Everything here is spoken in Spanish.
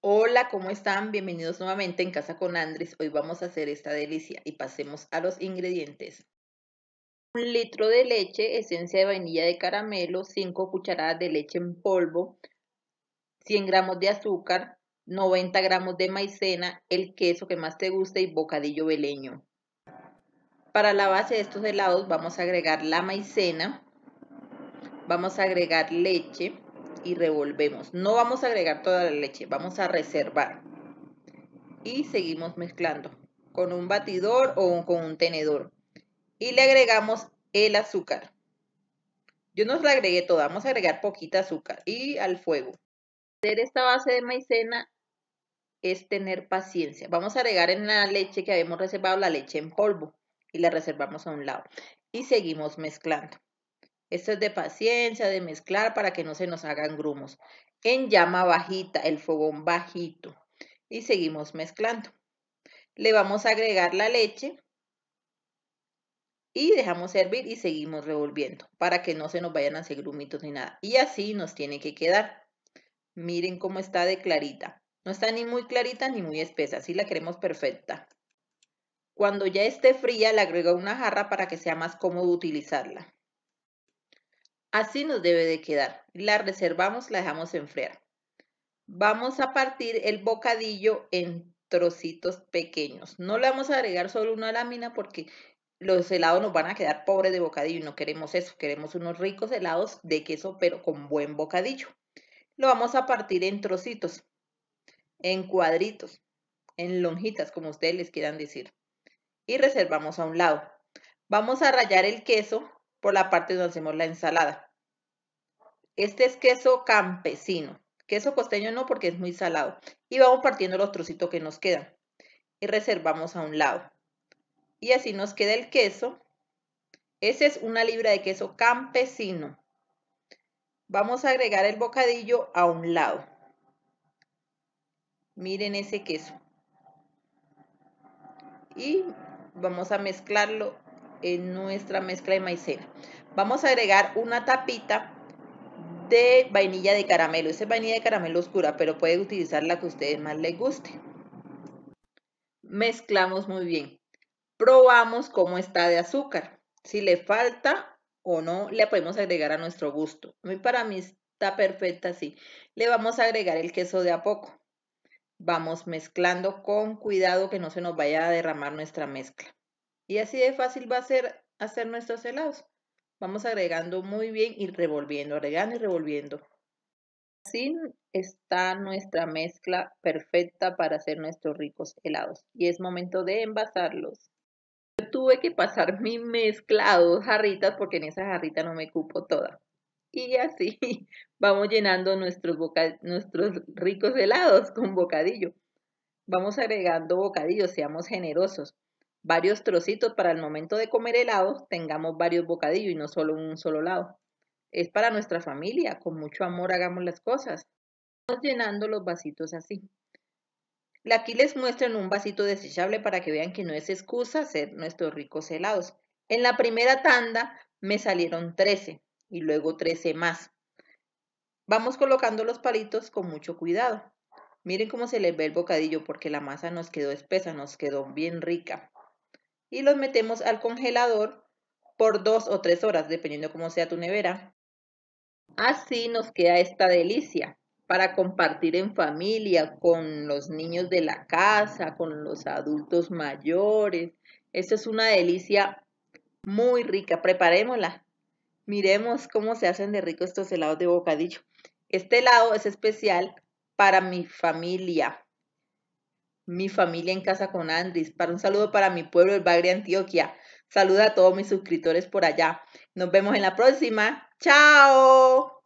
Hola, ¿cómo están? Bienvenidos nuevamente en Casa con Andrés. Hoy vamos a hacer esta delicia y pasemos a los ingredientes. Un litro de leche, esencia de vainilla de caramelo, 5 cucharadas de leche en polvo, 100 gramos de azúcar, 90 gramos de maicena, el queso que más te guste y bocadillo veleño Para la base de estos helados vamos a agregar la maicena, vamos a agregar leche, y revolvemos. No vamos a agregar toda la leche, vamos a reservar. Y seguimos mezclando con un batidor o con un tenedor. Y le agregamos el azúcar. Yo no la agregué toda, vamos a agregar poquita azúcar y al fuego. Hacer esta base de maicena es tener paciencia. Vamos a agregar en la leche que habíamos reservado la leche en polvo y la reservamos a un lado. Y seguimos mezclando. Esto es de paciencia, de mezclar para que no se nos hagan grumos. En llama bajita, el fogón bajito. Y seguimos mezclando. Le vamos a agregar la leche y dejamos hervir y seguimos revolviendo para que no se nos vayan a hacer grumitos ni nada. Y así nos tiene que quedar. Miren cómo está de clarita. No está ni muy clarita ni muy espesa, así la queremos perfecta. Cuando ya esté fría le agrego una jarra para que sea más cómodo utilizarla. Así nos debe de quedar. La reservamos, la dejamos enfriar. Vamos a partir el bocadillo en trocitos pequeños. No le vamos a agregar solo una lámina porque los helados nos van a quedar pobres de bocadillo y no queremos eso. Queremos unos ricos helados de queso pero con buen bocadillo. Lo vamos a partir en trocitos, en cuadritos, en lonjitas, como ustedes les quieran decir. Y reservamos a un lado. Vamos a rallar el queso por la parte donde hacemos la ensalada. Este es queso campesino. Queso costeño no porque es muy salado. Y vamos partiendo los trocitos que nos quedan. Y reservamos a un lado. Y así nos queda el queso. Ese es una libra de queso campesino. Vamos a agregar el bocadillo a un lado. Miren ese queso. Y vamos a mezclarlo en nuestra mezcla de maicena. Vamos a agregar una tapita de vainilla de caramelo. Esa es vainilla de caramelo oscura, pero puede utilizar la que a ustedes más les guste. Mezclamos muy bien. Probamos cómo está de azúcar. Si le falta o no, le podemos agregar a nuestro gusto. Para mí está perfecta así. Le vamos a agregar el queso de a poco. Vamos mezclando con cuidado que no se nos vaya a derramar nuestra mezcla. Y así de fácil va a ser hacer nuestros helados. Vamos agregando muy bien y revolviendo, agregando y revolviendo. Así está nuestra mezcla perfecta para hacer nuestros ricos helados. Y es momento de envasarlos. Yo tuve que pasar mi mezcla a dos jarritas porque en esa jarrita no me cupo toda. Y así vamos llenando nuestros, nuestros ricos helados con bocadillo. Vamos agregando bocadillos, seamos generosos varios trocitos para el momento de comer helados, tengamos varios bocadillos y no solo un solo lado. Es para nuestra familia, con mucho amor hagamos las cosas. Vamos llenando los vasitos así. Aquí les en un vasito desechable para que vean que no es excusa hacer nuestros ricos helados. En la primera tanda me salieron 13 y luego 13 más. Vamos colocando los palitos con mucho cuidado. Miren cómo se les ve el bocadillo porque la masa nos quedó espesa, nos quedó bien rica y los metemos al congelador por dos o tres horas, dependiendo cómo sea tu nevera. Así nos queda esta delicia para compartir en familia, con los niños de la casa, con los adultos mayores. Esto es una delicia muy rica. Preparémosla. Miremos cómo se hacen de rico estos helados de bocadillo. Este helado es especial para mi familia, mi familia en casa con Andris. Para un saludo para mi pueblo, el Bagre Antioquia. Saluda a todos mis suscriptores por allá. Nos vemos en la próxima. ¡Chao!